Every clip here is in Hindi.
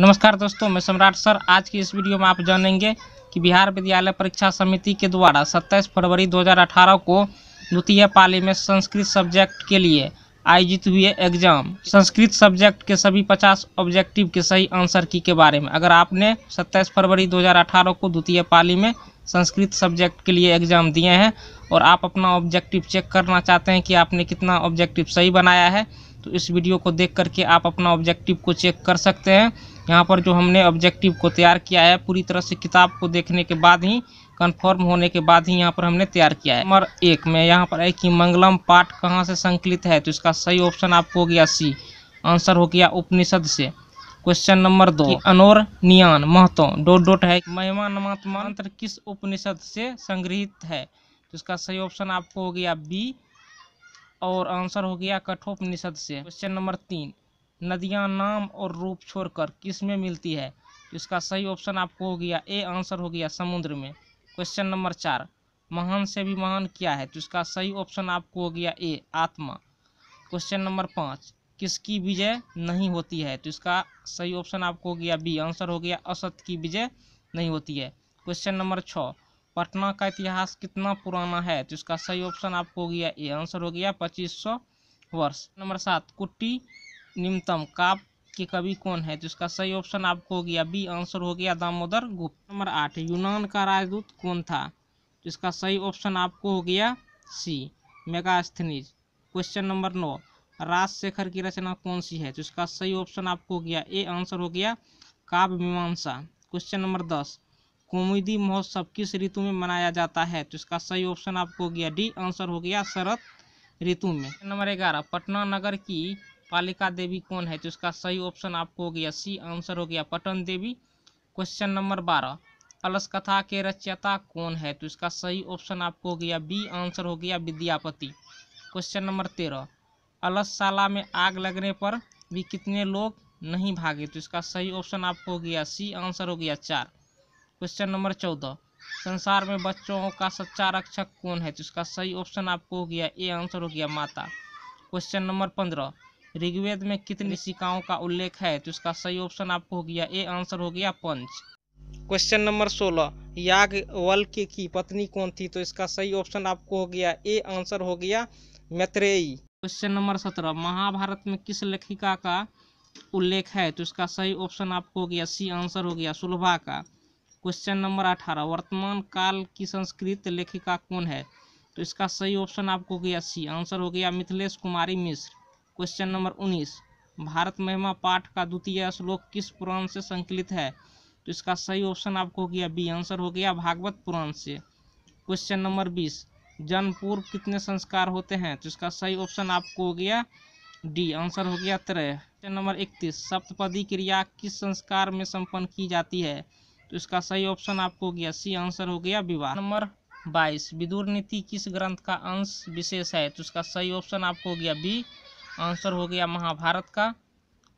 नमस्कार दोस्तों मैं सम्राट सर आज की इस वीडियो में आप जानेंगे कि बिहार विद्यालय परीक्षा समिति के द्वारा 27 फरवरी 2018 को द्वितीय पाली में संस्कृत सब्जेक्ट के लिए आयोजित हुए एग्जाम संस्कृत सब्जेक्ट के सभी 50 ऑब्जेक्टिव के सही आंसर की के बारे में अगर आपने 27 फरवरी 2018 को द्वितीय पाली में संस्कृत सब्जेक्ट के लिए एग्ज़ाम दिए हैं और आप अपना ऑब्जेक्टिव चेक करना चाहते हैं कि आपने कितना ऑब्जेक्टिव सही बनाया है तो इस वीडियो को देख करके आप अपना ऑब्जेक्टिव को चेक कर सकते हैं यहाँ पर जो हमने ऑब्जेक्टिव को तैयार किया है पूरी तरह से किताब को देखने के बाद ही कंफर्म होने के बाद ही यहाँ पर हमने तैयार किया है नंबर एक में यहाँ पर है कि मंगलम पाठ कहाँ से संकलित है तो इसका सही ऑप्शन आपको हो गया सी आंसर हो गया उपनिषद से क्वेश्चन नंबर दो अनोर नियान महतो डोट डोट है महिमा नमात्मा किस उपनिषद से संग्रहित है तो इसका सही ऑप्शन आपको हो गया बी और आंसर हो गया कठोपनिषद से क्वेश्चन नंबर तीन नदियाँ नाम और रूप छोड़कर किस में मिलती है इसका सही ऑप्शन आपको हो गया ए आंसर हो गया समुद्र में क्वेश्चन नंबर चार महान से भी महान क्या है तो इसका सही ऑप्शन आपको हो गया ए आत्मा क्वेश्चन नंबर पाँच किसकी विजय नहीं होती है तो इसका सही ऑप्शन आपको हो गया बी आंसर हो गया असत की विजय नहीं होती है क्वेश्चन नंबर छः पटना का इतिहास कितना पुराना है तो इसका सही ऑप्शन आपको हो गया ए आंसर हो गया पच्चीस सौ वर्ष नंबर सात कुट्टी निम्नतम काप के कवि कौन है तो इसका सही ऑप्शन आपको हो गया बी आंसर हो गया दामोदर गुप्त नंबर आठ यूनान का राजदूत कौन था तो इसका सही ऑप्शन आपको हो गया सी मेगास्थनीज क्वेश्चन नंबर नौ राजशेखर की रचना कौन सी है तो इसका सही ऑप्शन आपको हो गया ए आंसर हो गया काव्य मीमांसा क्वेश्चन नंबर दस कुमुदी महोत्सव किस ऋतु में मनाया जाता है तो इसका सही ऑप्शन आपको हो गया डी आंसर हो गया शरत ऋतु में नंबर ग्यारह पटना नगर की पालिका देवी कौन है तो इसका सही ऑप्शन आपको हो गया सी आंसर हो गया पटन देवी क्वेश्चन नंबर बारह कलश कथा के रचयिता कौन है तो इसका सही ऑप्शन आपको हो गया बी आंसर हो गया विद्यापति क्वेश्चन नंबर तेरह अलसशाला में आग लगने पर भी कितने लोग नहीं भागे तो इसका सही ऑप्शन आपको हो गया सी आंसर हो गया चार क्वेश्चन नंबर चौदह संसार में बच्चों का सच्चा रक्षक कौन है तो इसका सही ऑप्शन आपको हो गया ए आंसर हो गया माता क्वेश्चन नंबर पंद्रह ऋग्वेद में कितनी शिकाओं का उल्लेख है तो इसका सही ऑप्शन आपको हो गया ए आंसर हो गया पंच क्वेश्चन नंबर सोलह याग वल्के की पत्नी कौन थी तो इसका सही ऑप्शन आपको हो गया ए आंसर हो गया मैत्रेयी क्वेश्चन नंबर सत्रह महाभारत में किस लेखिका का उल्लेख है तो इसका सही ऑप्शन आपको हो गया सी आंसर हो गया सुलभा का क्वेश्चन नंबर अठारह वर्तमान काल की संस्कृत लेखिका कौन है तो इसका सही ऑप्शन आपको गया सी आंसर हो गया मिथिलेश कुमारी मिश्र क्वेश्चन नंबर उन्नीस भारत महिमा पाठ का द्वितीय श्लोक किस पुराण से संकलित है तो इसका सही ऑप्शन आपको हो गया बी आंसर हो गया भागवत पुराण से क्वेश्चन नंबर बीस जन्म पूर्व कितने संस्कार होते हैं तो इसका सही ऑप्शन आपको हो गया डी आंसर हो गया त्रय क्वेश्चन नंबर इकतीस सप्तपदी क्रिया किस संस्कार में संपन्न की जाती है तो इसका सही ऑप्शन आपको हो गया सी आंसर हो गया विवाह नंबर बाईस विदुर नीति किस ग्रंथ का अंश विशेष है तो इसका सही ऑप्शन आपको हो गया बी आंसर हो गया महाभारत का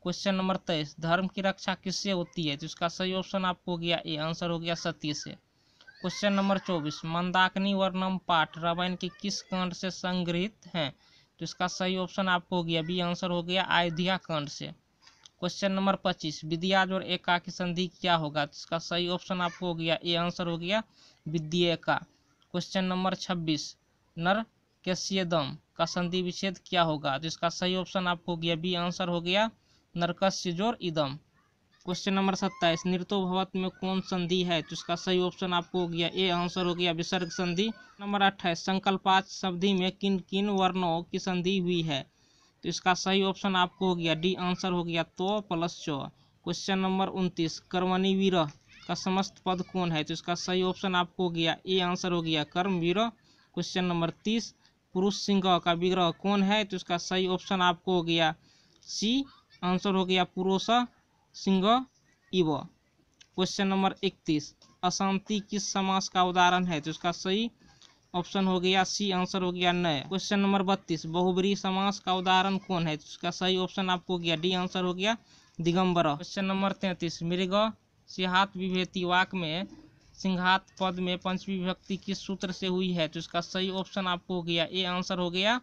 क्वेश्चन नंबर तेईस धर्म की रक्षा किससे होती है तो इसका सही ऑप्शन आपको हो गया ए आंसर हो गया सती से क्वेश्चन नंबर चौबीस मंदाकिनी वर्णम पाठ रामायण के किस कांड से संग्रहित हैं तो इसका सही ऑप्शन आपको हो गया बी आंसर हो गया अयोध्या कांड से क्वेश्चन नंबर पच्चीस विद्याज और एका की संधि क्या होगा इसका सही ऑप्शन आपको हो गया ए आंसर हो गया विद्य का क्वेश्चन नंबर छब्बीस नर कश्यदम का संधि विच्छेद क्या होगा तो इसका सही ऑप्शन आपको हो गया बी आंसर हो गया नरकस्योर इदम क्वेश्चन नंबर सत्ताईस नृतो भवत में कौन संधि है तो इसका सही ऑप्शन आपको हो गया ए आंसर हो गया विसर्ग संधि नंबर अट्ठाईस संकल्पाच संधि में किन किन वर्णों की संधि हुई है तो इसका सही ऑप्शन आपको हो गया डी आंसर हो गया तो प्लस चौ क्वेश्चन नंबर उनतीस कर्मणि वीरह का समस्त पद कौन है तो इसका सही ऑप्शन आपको हो गया ए आंसर हो गया कर्म वीरह क्वेश्चन नंबर तीस पुरुष सिंह का विग्रह कौन है तो इसका सही ऑप्शन आपको हो गया सी आंसर हो गया पुरुष सिंह इव क्वेश्चन नंबर इकतीस अशांति किस समास का उदाहरण है तो इसका सही ऑप्शन हो गया सी आंसर हो गया नए क्वेश्चन नंबर बत्तीस बहुबरी समास का उदाहरण कौन है उसका सही ऑप्शन आपको हो गया डी आंसर हो गया दिगंबर क्वेश्चन नंबर तैंतीस मृग सिहात विभेति वाक में सिंघात पद में पंचमी विभक्ति किस सूत्र से हुई है तो इसका सही ऑप्शन आपको हो गया ए आंसर हो गया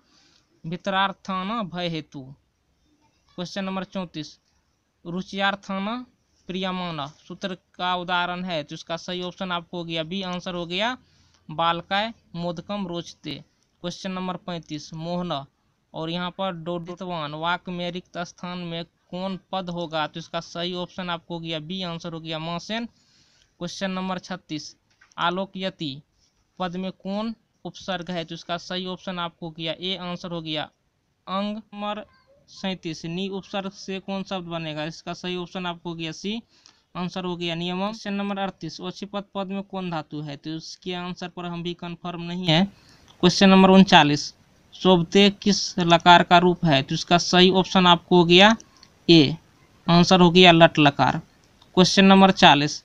भितरार्थाना भय हेतु क्वेश्चन नंबर चौंतीस रुचियार्थाना प्रियमाना सूत्र का उदाहरण है तो इसका सही ऑप्शन आपको हो गया बी आंसर हो गया बालकाय मोदकम रोचते क्वेश्चन नंबर पैंतीस मोहन और यहाँ पर डोडितवान वाक में रिक्त स्थान में कौन पद होगा तो इसका सही ऑप्शन आपको हो गया बी आंसर हो गया मासेन क्वेश्चन नंबर छत्तीस आलोक यति पद में कौन उपसर्ग है तो इसका सही ऑप्शन आपको हो गया ए आंसर हो गया अंग नंबर सैंतीस नी उपसर्ग से कौन शब्द बनेगा इसका सही ऑप्शन आपको हो गया सी आंसर हो गया नियम क्वेश्चन नंबर अड़तीस ओछीपद पद में कौन धातु है तो इसके आंसर पर हम भी कंफर्म नहीं है क्वेश्चन नंबर उनचालीस शोभते किस लकार का रूप है तो इसका सही ऑप्शन आपको हो गया ए आंसर हो गया लट लकार क्वेश्चन नंबर चालीस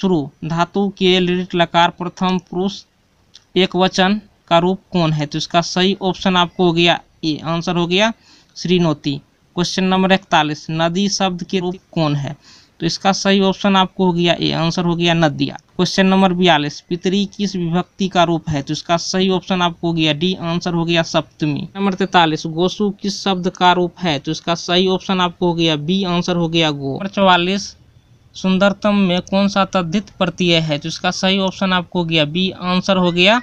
शुरू धातु के लिट लकार प्रथम पुरुष एक वचन का रूप कौन है तो इसका सही ऑप्शन आपको हो गया ए आंसर हो गया श्रीनोती क्वेश्चन नंबर इकतालीस नदी शब्द के रूप कौन है तो इसका सही ऑप्शन आपको हो गया ए आंसर हो गया नदिया क्वेश्चन नंबर बयालीस पितरी किस विभक्ति का रूप है तो इसका सही ऑप्शन आपको हो गया डी आंसर हो गया सप्तमी नंबर तैतालीस गोसु किस शब्द का रूप है तो इसका सही ऑप्शन आपको हो गया बी आंसर हो गया गो नंबर चौवालीस सुंदरतम में कौन सा तद्धित प्रत्यय है तो इसका सही ऑप्शन आपको हो गया बी आंसर हो गया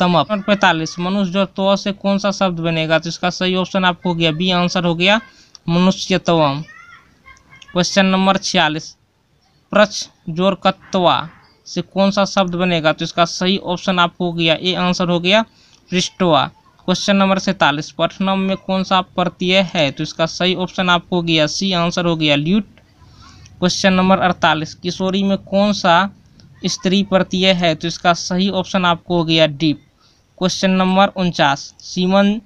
तमप नंबर पैंतालीस मनुष्य जो तो से कौन सा शब्द बनेगा तो इसका सही ऑप्शन आपको हो गया बी आंसर हो गया मनुष्यतवम क्वेश्चन नंबर छियालीस प्रच जोरकत्वा से कौन सा शब्द बनेगा तो इसका सही ऑप्शन आपको हो गया ए आंसर हो गया पृष्ठवा क्वेश्चन नंबर सैंतालीस पठनम में कौन सा प्रत्यय है तो इसका सही ऑप्शन आपको हो गया सी आंसर हो गया ल्यूट क्वेश्चन नंबर अड़तालीस किशोरी में कौन सा स्त्री प्रत्यय है तो इसका सही ऑप्शन आपको हो गया डीप क्वेश्चन नंबर उनचास सीमन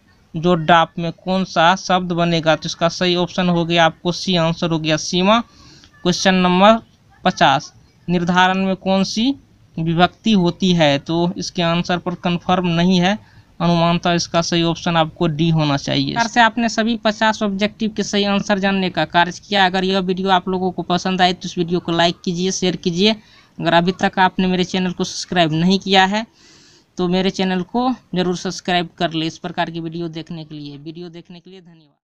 जो डाप में कौन सा शब्द बनेगा तो इसका सही ऑप्शन हो गया आपको सी आंसर हो गया सीमा क्वेश्चन नंबर पचास निर्धारण में कौन सी विभक्ति होती है तो इसके आंसर पर कंफर्म नहीं है अनुमानता इसका सही ऑप्शन आपको डी होना चाहिए सर से आपने सभी पचास ऑब्जेक्टिव के सही आंसर जानने का कार्य किया अगर यह वीडियो आप लोगों को पसंद आए तो इस वीडियो को लाइक कीजिए शेयर कीजिए अगर अभी तक आपने मेरे चैनल को सब्सक्राइब नहीं किया है तो मेरे चैनल को ज़रूर सब्सक्राइब कर ले इस प्रकार की वीडियो देखने के लिए वीडियो देखने के लिए धन्यवाद